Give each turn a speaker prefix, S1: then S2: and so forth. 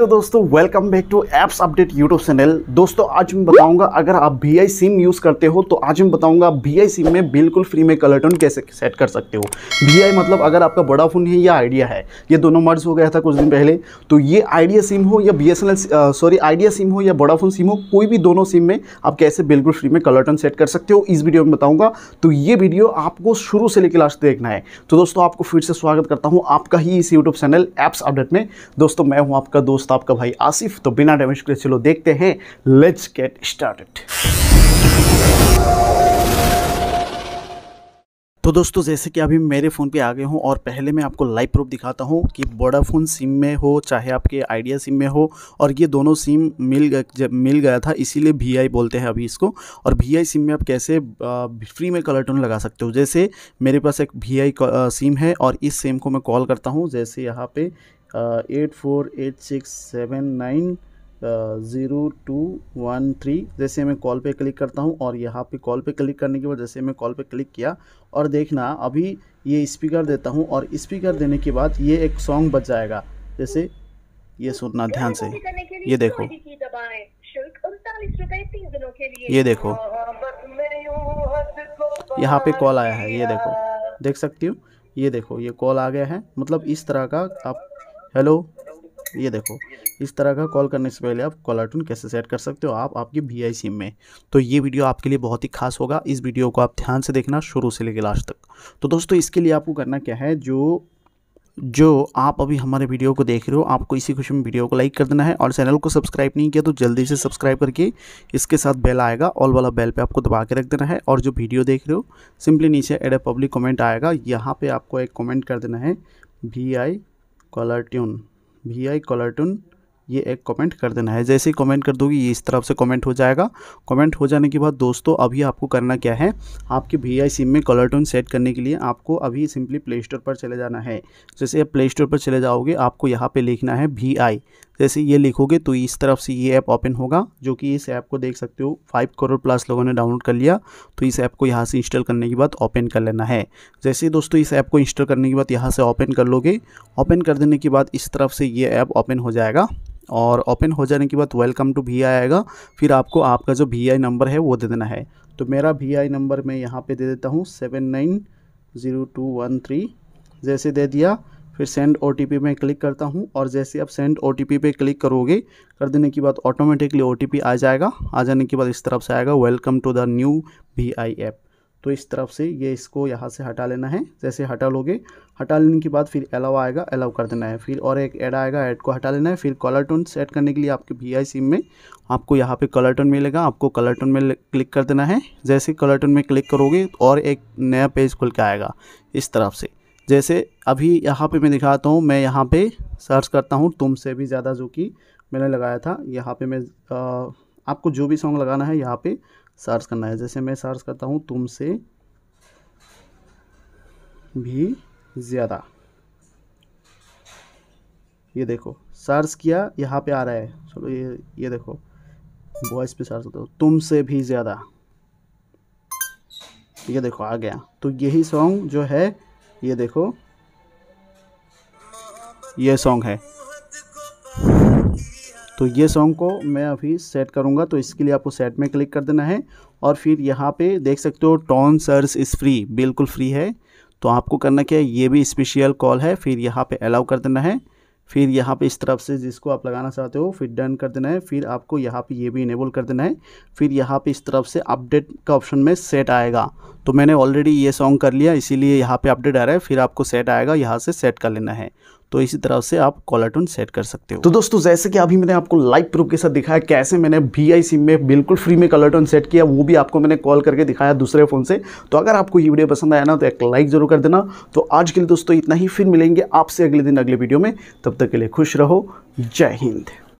S1: hello दोस्तों welcome back to apps update YouTube channel दोस्तों आज मैं बताऊंगा अगर आप वी आई सिम यूज़ करते हो तो आज मैं बताऊंगा आप वी आई सिम में बिल्कुल फ्री में कलर टोन कैसे सेट कर सकते हो वी आई मतलब अगर आपका बड़ा फोन है या आइडिया है ये दोनों मर्ज हो गया था कुछ दिन पहले तो ये आइडिया सिम हो या B S N L sorry Idea SIM हो या बड़ाफोन सिम हो कोई भी दोनों सिम में आप कैसे बिल्कुल फ्री में कलर टोन सेट कर सकते हो इस वीडियो में बताऊँगा तो ये वीडियो आपको शुरू से लेकर लास्ट देखना है तो दोस्तों आपको फिर से स्वागत करता हूँ आपका ही इस यूट्यूब चैनल एप्स अपडेट में दोस्तों मैं हूँ आपका दोस्त दोस्त आपका भाई आसिफ तो बिना डैमेज के चलो देखते हैं लेट्स गेट स्टार्टेड तो दोस्तों जैसे कि अभी मेरे फ़ोन पे आ गए हूँ और पहले मैं आपको लाइव प्रूफ दिखाता हूँ कि वोडाफोन सिम में हो चाहे आपके आइडिया सिम में हो और ये दोनों सिम मिल गए जब मिल गया था इसीलिए वी बोलते हैं अभी इसको और वी सिम में आप कैसे फ्री में कलर टोन लगा सकते हो जैसे मेरे पास एक वी सिम है और इस सिम को मैं कॉल करता हूँ जैसे यहाँ पर eight four eight six seven nine zero two one three जैसे मैं कॉल पे क्लिक करता हूँ और यहाँ पे कॉल पे क्लिक करने के बाद जैसे मैं कॉल पे क्लिक किया और देखना अभी ये स्पीकर देता हूँ और स्पीकर देने के बाद ये एक सॉन्ग बज जाएगा जैसे ये सुनना ध्यान से ये देखो ये देखो यहाँ पे कॉल आया है ये देखो देख सकती हूँ ये देखो ये कॉल आ गया है मतलब इस तरह का आप हेलो ये देखो इस तरह का कॉल करने से पहले आप कॉलर टून कैसे सेट कर सकते हो आप आपकी वी आई सिम में तो ये वीडियो आपके लिए बहुत ही खास होगा इस वीडियो को आप ध्यान से देखना शुरू से लेकर लास्ट तक तो दोस्तों इसके लिए आपको करना क्या है जो जो आप अभी हमारे वीडियो को देख रहे हो आपको इसी खुशी में वीडियो को लाइक कर देना है और चैनल को सब्सक्राइब नहीं किया तो जल्दी से सब्सक्राइब करके इसके साथ बेल आएगा ऑल वाला बेल पे आपको दबा के रख देना है और जो वीडियो देख रहे हो सिंपली नीचे एड ए पब्लिक कमेंट आएगा यहाँ पे आपको एक कमेंट कर देना है V I caller tune VI caller tune ये एक कमेंट कर देना है जैसे ही कमेंट कर दोगी ये इस तरफ से कमेंट हो जाएगा कमेंट हो जाने के बाद दोस्तों अभी आपको करना क्या है आपके वी सिम में कलर टोन सेट करने के लिए आपको अभी सिंपली प्ले स्टोर पर चले जाना है जैसे आप प्ले स्टोर पर चले जाओगे आपको यहाँ पर लिखना है वी जैसे ये लिखोगे तो इस तरफ से ये ऐप ओपन होगा जो कि इस ऐप को देख सकते हो फाइव करोड़ प्लस लोगों ने डाउनलोड कर लिया तो इस ऐप को यहाँ से इंस्टॉल करने के बाद ओपन कर लेना है जैसे दोस्तों इस ऐप को इंस्टॉल करने के बाद यहाँ से ओपन कर लोगे ओपन कर देने के बाद इस तरफ से ये ऐप ओपन हो जाएगा और ओपन हो जाने के बाद वेलकम टू वी आएगा फिर आपको आपका जो वी नंबर है वो दे देना है तो मेरा वी नंबर मैं यहाँ पर दे देता हूँ seven nine zero two one three जैसे दे दिया फिर सेंड ओ टी पी में क्लिक करता हूँ और जैसे आप सेंड ओ टी पी पे क्लिक करोगे कर देने के बाद ऑटोमेटिकली ओ टी पी आ जाएगा आ जाने के बाद इस तरफ से आएगा welcome to the new V I app तो इस तरफ से ये इसको यहाँ से हटा लेना है जैसे हटा लोगे हटा लेने के बाद फिर अलाव आएगा अलाव कर देना है फिर और एक ऐड आएगा ऐड को हटा लेना है फिर कलर टोन सेट करने के लिए आपके वी आई सिम में आपको यहाँ पे कलर टोन मिलेगा आपको कलर टोन में क्लिक कर देना है जैसे कलर टोन में क्लिक करोगे और एक नया पेज खुल के आएगा इस तरफ से जैसे अभी यहाँ पर मैं दिखाता हूँ मैं यहाँ पर सर्च करता हूँ तुमसे भी ज़्यादा जो कि मैंने लगाया था यहाँ पर मैं आपको जो भी सॉन्ग लगाना है यहाँ पे सर्च करना है जैसे मैं सर्च करता हूँ तुमसे भी ज़्यादा ये देखो सर्च किया यहाँ पे आ रहा है चलो ये ये देखो वॉइस पे सर्च होता तुमसे भी ज़्यादा ये देखो आ गया तो यही सॉन्ग जो है ये देखो ये सॉन्ग है तो ये सॉन्ग को मैं अभी सेट करूँगा तो इसके लिए आपको सेट में क्लिक कर देना है और फिर यहाँ पे देख सकते हो टॉन सर्स इज़ फ्री बिल्कुल फ्री है तो आपको करना क्या है ये भी स्पेशल कॉल है फिर यहाँ पे अलाउ कर देना है फिर यहाँ पे इस तरफ से जिसको आप लगाना चाहते हो फिर डन कर देना है फिर आपको यहाँ पे ये भी इनेबल कर देना है फिर यहाँ पे इस तरफ से अपडेट का ऑप्शन में सेट आएगा तो मैंने ऑलरेडी ये सॉन्ग कर लिया इसीलिए यहाँ पे अपडेट आ रहा है फिर आपको सेट आएगा यहाँ से सेट कर लेना है तो इसी तरह से आप कॉलर ट्यून सेट कर सकते हो तो दोस्तों जैसे कि अभी मैंने आपको लाइव प्रूफ के साथ दिखाया कैसे मैंने वी आई सिम में बिल्कुल फ्री में कॉलर ट्यून सेट किया वो भी आपको मैंने कॉल करके दिखाया दूसरे फ़ोन से तो अगर आपको ये वीडियो पसंद आया ना तो एक लाइक ज़रूर कर देना तो आज के लिए दोस्तों इतना ही फिर मिलेंगे आपसे अगले दिन अगले वीडियो में तब तक के लिए खुश रहो जय हिंद